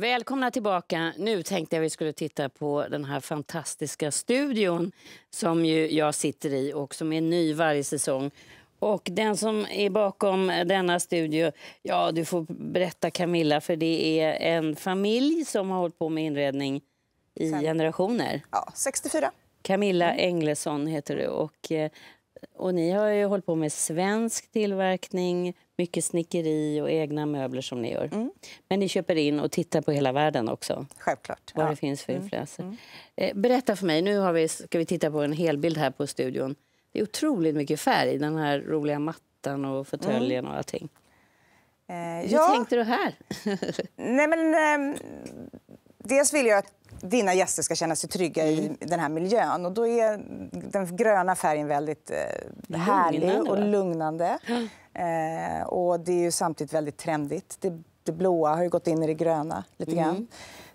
Välkomna tillbaka. Nu tänkte jag vi skulle titta på den här fantastiska studion som ju jag sitter i och som är ny varje säsong. Och den som är bakom denna studio, ja du får berätta Camilla för det är en familj som har hållit på med inredning i generationer. Ja, 64. Camilla mm. Englesson heter du och eh, och ni har ju hållit på med svensk tillverkning, mycket snickeri och egna möbler som ni gör. Mm. Men ni köper in och tittar på hela världen också? Självklart. Vad ja. det finns för mm. influenser. Mm. Eh, berätta för mig, nu har vi, ska vi titta på en helbild här på studion. Det är otroligt mycket färg i den här roliga mattan och fåtöljen mm. och allting. Eh, Hur ja. tänkte du här? Nej men... Eh, dels vill jag att dina gäster ska känna sig trygga i mm. den här miljön. Och då är den gröna färgen väldigt eh, härlig lugnande, och lugnande. Eh, och det är samtidigt väldigt trendigt. Det, det, blåa har ju gått in i det gröna lite grann. Mm.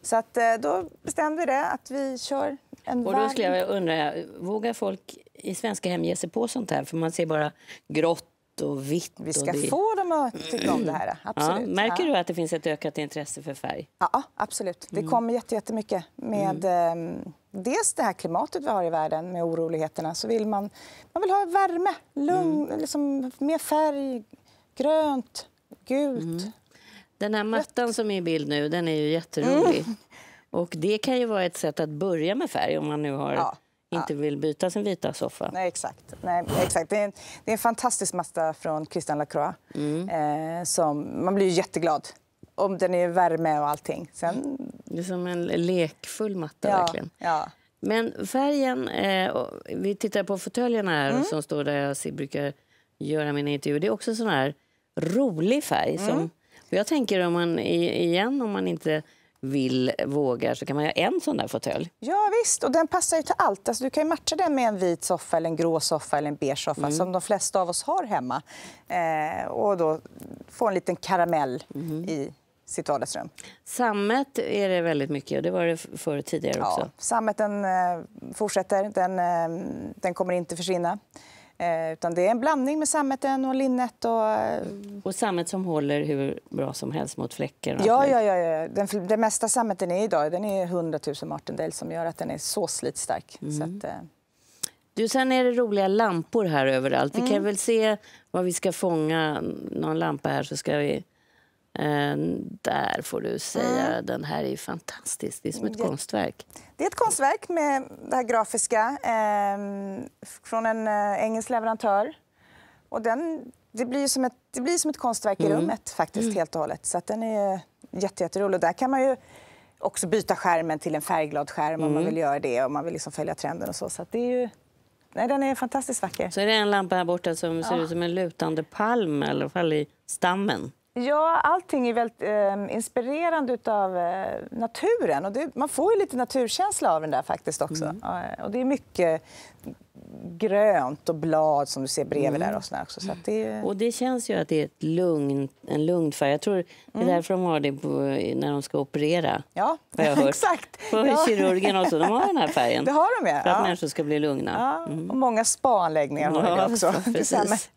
Så att, eh, då bestämde vi det, att vi kör en och då skulle jag undra, vågar folk i svenska hem ge sig på sånt här? För man ser bara grått och vitt. Vi ska det... få de att tycka om det här. Absolut. Ja, märker du att det finns ett ökat intresse för färg? Ja, absolut. Det mm. kommer jättemycket med mm. Ehm, dels det här klimatet vi har i världen med oroligheterna. Så vill man, man vill ha värme, lugn, mm. liksom, mer färg, grönt, gult. Mm. Den här mattan som är i bild nu, den är ju jätterolig. Mm. Och det kan ju vara ett sätt att börja med färg om man nu har ja inte vill byta sin vita soffa. Nej, exakt. Nej, exakt. Det, är en, det är en fantastisk matta från Christian Lacroix. Mm. Eh, som, man blir jätteglad om den är värme och allting. Sen... Det är som en lekfull matta. Ja, verkligen. Ja. Men färgen... Eh, vi tittar på fåtöljerna här, mm. som står där jag brukar göra mina intervjuer. Det är också en sån här rolig färg. Mm. Som, mm. jag tänker om man igen, om man inte vill, vågar så kan man ha en sån där fåtölj. Ja visst, och den passar ju till allt. Alltså, du kan matcha den med en vit soffa, eller en grå soffa eller en beige soffa mm. som de flesta av oss har hemma. Eh, och då få en liten karamell mm. i sitt vardagsrum. Sammet är det väldigt mycket och det var det förr tidigare också. Ja, sammeten eh, fortsätter, den, eh, den kommer inte försvinna. Eh, utan det är en blandning med sammeten och linnet. Och, eh, och sammet som håller hur bra som helst mot fläckar? Ja, ja, ja, ja. Den, den mesta sammeten är idag den är 100 000 martindale som gör att den är så slitstark. Mm. Så att, eh, du, sen är det roliga lampor här överallt. Vi kan mm. väl se vad vi ska fånga. Någon lampa här så ska vi Ehm, där får du säga, mm. den här är fantastisk, det är som ett mm, konstverk. Det är ett konstverk med det här grafiska eh, från en eh, engelsk leverantör. Och den, det, blir som ett, det blir som ett konstverk i mm. rummet faktiskt mm. helt och hållet. Så den är jätterolig. Och där kan man ju också byta skärmen till en färgglad skärm om man mm. vill göra det och man vill liksom följa trenden och så. så det är ju... Nej, den är fantastiskt vacker. Så är det en lampa här borta som ser ut som en lutande palm, i alla fall i stammen. Ja, allting är väldigt eh, inspirerande av eh, naturen. Och det, man får ju lite naturkänsla av den där faktiskt också. Mm. Och det är mycket grönt och blad som du ser bredvid mm. där och också. Så det... Och det känns ju att det är ett lugn, en lugn färg. Jag tror det är mm. därför de har det på, när de ska operera. Ja, exakt. På ja. kirurgen och de har den här färgen. Det har de ja. För att ja. människor ska bli lugna. Ja. Mm. Och många spaanläggningar har ja, det också. Precis.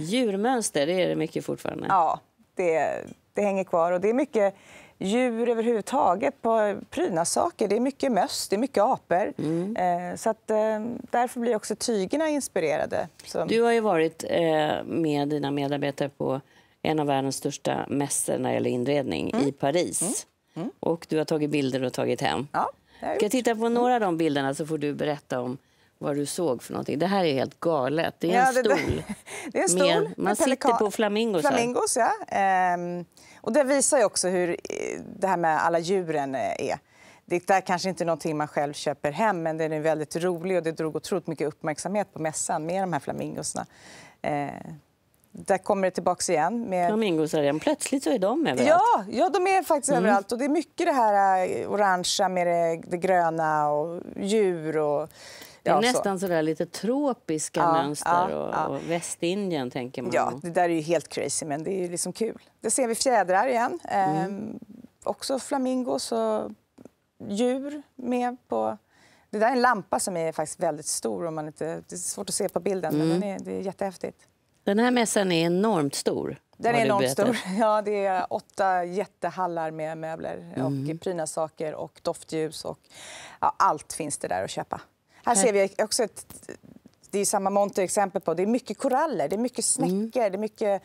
Djurmönster, det är det mycket fortfarande? Ja, det, det hänger kvar. Och det är mycket djur överhuvudtaget på prydnadssaker. Det är mycket möss, det är mycket apor. Mm. Eh, eh, därför blir också tygerna inspirerade. Så... Du har ju varit eh, med dina medarbetare på en av världens största mässor när det gäller inredning, mm. i Paris. Mm. mm. Och du har tagit bilder och tagit hem. Ja, jag ska titta på mm. några av de bilderna så får du berätta om vad du såg för någonting. Det här är helt galet. Det är ja, en det, stol. Det, är en stol. Med, man sitter på flamingos. flamingos ja. Ehm, och det visar också hur eh, det här med alla djuren eh, är. Det där kanske inte är någonting man själv köper hem, men den är väldigt rolig och det drog otroligt mycket uppmärksamhet på mässan med de här flamingosna. Ehm, där kommer det tillbaka igen. Med... Flamingosarien. Plötsligt så är de överallt. Ja, ja de är faktiskt mm. överallt. Och det är mycket det här eh, orangea med det, det gröna och djur. Och det är ja, nästan så. sådär lite tropiska ja, mönster ja, och, och, Västindien tänker man. Ja, det där är ju helt crazy men det är ju liksom kul. Där ser vi fjädrar igen. Mm. Ehm, också flamingos och djur med på... Det där är en lampa som är faktiskt väldigt stor. Om man inte, det är svårt att se på bilden, mm. men den är, det är jättehäftigt. Den här mässan är enormt stor. Den är enormt stor. Ja, det är åtta jättehallar med möbler, mm. prydnadssaker och doftljus. Och, ja, allt finns det där att köpa. Här ser vi också ett, det är samma monter exempel på. Det är mycket koraller, det är mycket mm. snäckor, mm. det är mycket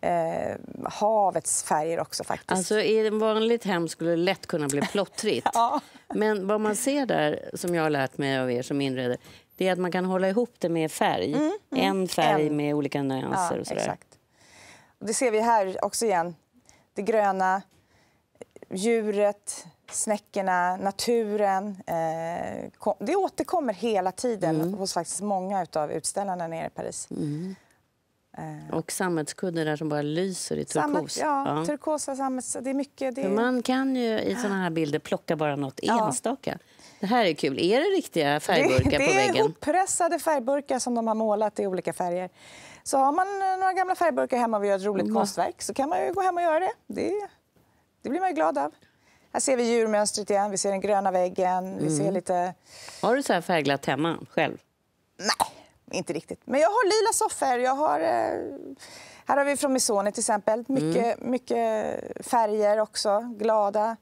eh, havets färger också faktiskt. Alltså i ett vanligt hem skulle det lätt kunna bli plottrigt. ja. Men vad man ser där, som jag har lärt mig av er som inredare, det är att man kan hålla ihop det med färg. Mm, mm. En färg en. med olika nyanser ja, och sådär. Exakt. Det ser vi här också igen. Det gröna, djuret, snäckorna, naturen. Eh, det återkommer hela tiden mm. hos faktiskt många av utställarna nere i Paris. Mm. Eh. Och sammetskudden där som bara lyser i turkos. Sammet, ja, ja. turkosa sammets, det är mycket. Det Man kan ju i såna här bilder plocka bara nåt ja. enstaka. Det här är kul. Är det riktiga färgburkar det, det på väggen? Det är hoppressade färgburkar som de har målat i olika färger. Så har man eh, några gamla färgburkar hemma och vill göra ett roligt mm. konstverk så kan man ju gå hem och göra det. det är... Det blir man ju glad av. Här ser vi djurmönstret igen, vi ser den gröna väggen. Mm. ser lite... Har du så här färgglatt hemma själv? Nej, inte riktigt. Men jag har lila soffor. Jag har, eh, här har vi från Missoni. till exempel. Mycket, mm. mycket färger också, glada.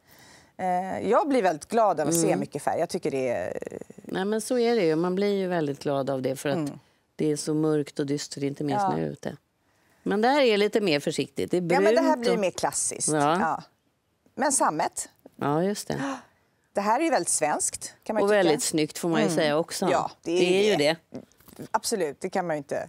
Eh, jag blir väldigt glad av att mm. se mycket färg. Jag tycker det är... Nej, men så är det ju. Man blir ju väldigt glad av det för att mm. det är så mörkt och dystert, inte minst ja. när ute. Men det här är lite mer försiktigt. Det, är ja, men det här blir och... mer klassiskt. Ja. ja. Men sammet. Ja, just det. Det här är ju väldigt svenskt. Kan man och tycka. väldigt snyggt får man ju mm. säga också. Ja, det är, det är ju det. Absolut, det kan man ju inte...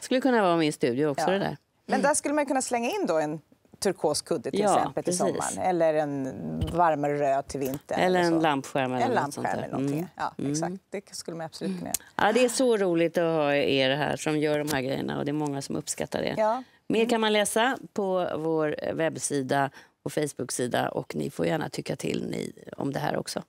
skulle kunna vara min studio också ja. det där. Mm. Men där skulle man kunna slänga in då en turkos kudde till ja, exempel till precis. sommaren. Eller en varmare röd till vintern. Eller, en lampskärm eller, en lampskärm eller någonting. Mm. Ja, mm. exakt. Det skulle man absolut kunna göra. Ja, det är så roligt att ha er här som gör de här grejerna och det är många som uppskattar det. Ja. Mer mm. kan man läsa på vår webbsida och Facebook-sida och ni får gärna tycka till ni om det här också.